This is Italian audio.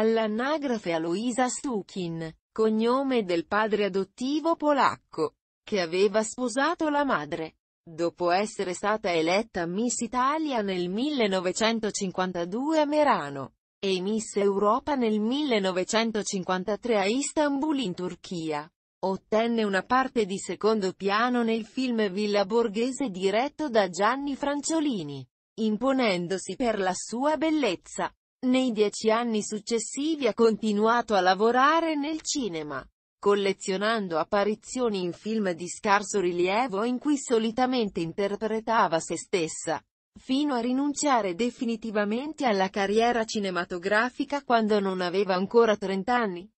All'anagrafe Aloisa Stukin, cognome del padre adottivo polacco, che aveva sposato la madre. Dopo essere stata eletta Miss Italia nel 1952 a Merano e Miss Europa nel 1953 a Istanbul in Turchia. Ottenne una parte di secondo piano nel film Villa Borghese diretto da Gianni Franciolini, imponendosi per la sua bellezza, nei dieci anni successivi ha continuato a lavorare nel cinema, collezionando apparizioni in film di scarso rilievo in cui solitamente interpretava se stessa, fino a rinunciare definitivamente alla carriera cinematografica quando non aveva ancora 30 anni.